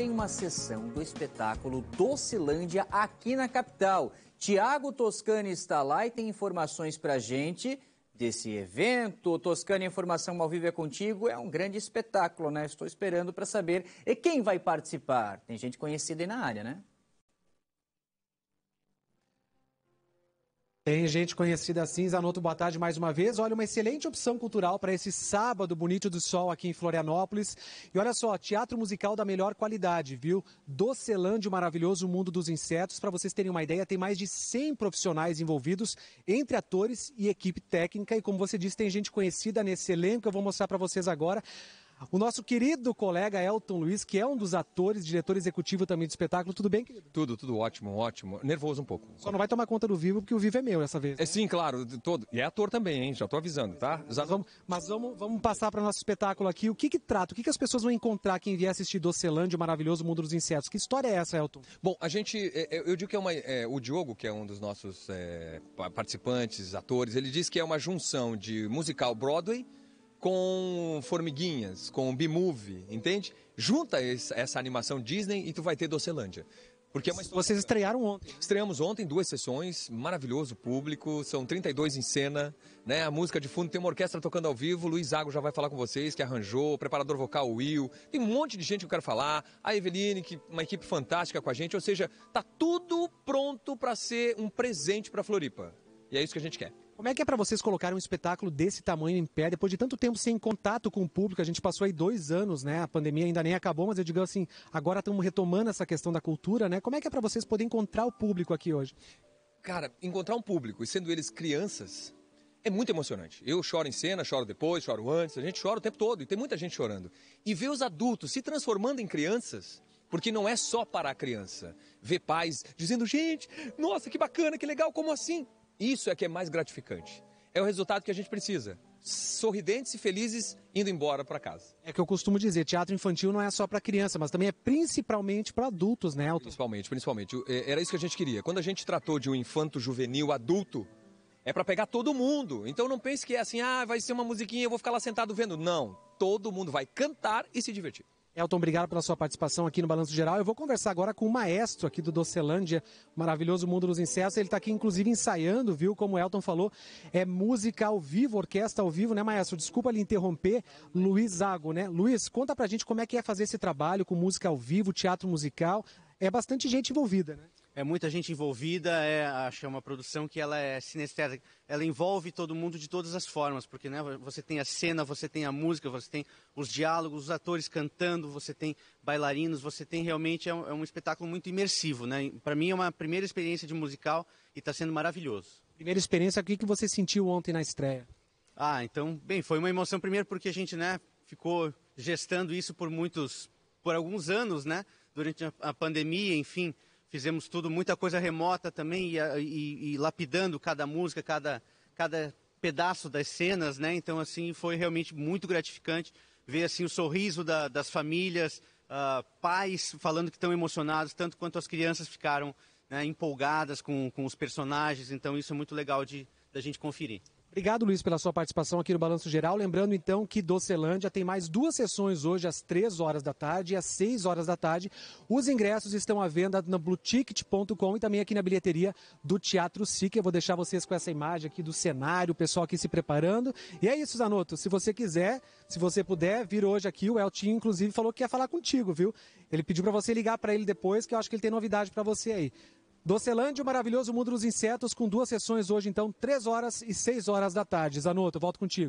tem uma sessão do espetáculo Docilândia aqui na capital. Tiago Toscani está lá e tem informações para gente desse evento. Toscani, informação ao vivo é contigo. É um grande espetáculo, né? Estou esperando para saber e quem vai participar. Tem gente conhecida aí na área, né? Tem gente conhecida assim, Zanotto, boa tarde mais uma vez. Olha, uma excelente opção cultural para esse sábado bonito do sol aqui em Florianópolis. E olha só, teatro musical da melhor qualidade, viu? Docelândia, o maravilhoso mundo dos insetos. Para vocês terem uma ideia, tem mais de 100 profissionais envolvidos, entre atores e equipe técnica. E como você disse, tem gente conhecida nesse elenco, eu vou mostrar para vocês agora o nosso querido colega Elton Luiz, que é um dos atores, diretor executivo também do espetáculo. Tudo bem, querido? Tudo, tudo ótimo, ótimo. Nervoso um pouco. Só não vai tomar conta do vivo, porque o vivo é meu dessa vez. É né? É, sim, claro, todo. E é ator também, hein? Já estou avisando, tá? Já... Mas, vamos, mas vamos, vamos passar para o nosso espetáculo aqui. O que que trata? O que que as pessoas vão encontrar quem vier assistir Docelândia, o maravilhoso mundo dos insetos? Que história é essa, Elton? Bom, a gente, é, é, eu digo que é uma, é, o Diogo, que é um dos nossos é, participantes, atores, ele diz que é uma junção de musical Broadway com Formiguinhas, com B-Movie, entende? Junta essa animação Disney e tu vai ter Docelândia. Porque é uma história... Vocês estrearam ontem. Né? Estreamos ontem, duas sessões, maravilhoso público, são 32 em cena, né? A música de fundo tem uma orquestra tocando ao vivo, Luiz Zago já vai falar com vocês, que arranjou, o preparador vocal Will, tem um monte de gente que eu quero falar, a Eveline, que uma equipe fantástica com a gente, ou seja, tá tudo pronto para ser um presente para Floripa. E é isso que a gente quer. Como é que é para vocês colocar um espetáculo desse tamanho em pé, depois de tanto tempo sem contato com o público? A gente passou aí dois anos, né? A pandemia ainda nem acabou, mas eu digo assim, agora estamos retomando essa questão da cultura, né? Como é que é para vocês poder encontrar o público aqui hoje? Cara, encontrar um público, e sendo eles crianças, é muito emocionante. Eu choro em cena, choro depois, choro antes, a gente chora o tempo todo, e tem muita gente chorando. E ver os adultos se transformando em crianças, porque não é só para a criança. Ver pais dizendo, gente, nossa, que bacana, que legal, como assim? Isso é que é mais gratificante. É o resultado que a gente precisa. Sorridentes e felizes indo embora para casa. É que eu costumo dizer, teatro infantil não é só para criança, mas também é principalmente para adultos, né, Elton? Principalmente, principalmente. É, era isso que a gente queria. Quando a gente tratou de um infanto juvenil adulto, é para pegar todo mundo. Então não pense que é assim, ah, vai ser uma musiquinha, eu vou ficar lá sentado vendo. Não, todo mundo vai cantar e se divertir. Elton, obrigado pela sua participação aqui no Balanço Geral. Eu vou conversar agora com o maestro aqui do Docelândia, maravilhoso mundo dos insetos. Ele está aqui, inclusive, ensaiando, viu? Como o Elton falou, é música ao vivo, orquestra ao vivo, né, maestro? Desculpa lhe interromper, Luiz Zago, né? Luiz, conta pra gente como é que é fazer esse trabalho com música ao vivo, teatro musical. É bastante gente envolvida, né? é muita gente envolvida, é, acho que é uma produção que ela é sinestésica, ela envolve todo mundo de todas as formas, porque né, você tem a cena, você tem a música, você tem os diálogos, os atores cantando, você tem bailarinos, você tem realmente é um, é um espetáculo muito imersivo, né? Para mim é uma primeira experiência de musical e está sendo maravilhoso. Primeira experiência, o que que você sentiu ontem na estreia? Ah, então, bem, foi uma emoção primeiro porque a gente, né, ficou gestando isso por muitos, por alguns anos, né, durante a pandemia, enfim, fizemos tudo, muita coisa remota também, e, e, e lapidando cada música, cada, cada pedaço das cenas, né? Então, assim, foi realmente muito gratificante ver, assim, o sorriso da, das famílias, uh, pais falando que estão emocionados, tanto quanto as crianças ficaram né, empolgadas com, com os personagens. Então, isso é muito legal de da gente conferir. Obrigado, Luiz, pela sua participação aqui no Balanço Geral. Lembrando, então, que Docelândia tem mais duas sessões hoje, às 3 horas da tarde e às 6 horas da tarde. Os ingressos estão à venda na blueticket.com e também aqui na bilheteria do Teatro SIC. Eu vou deixar vocês com essa imagem aqui do cenário, o pessoal aqui se preparando. E é isso, Zanotto. Se você quiser, se você puder vir hoje aqui, o Eltinho, inclusive, falou que quer falar contigo, viu? Ele pediu para você ligar para ele depois, que eu acho que ele tem novidade para você aí. Docelândia, o maravilhoso mundo dos insetos, com duas sessões hoje, então, 3 horas e 6 horas da tarde. Zanotto, volto contigo.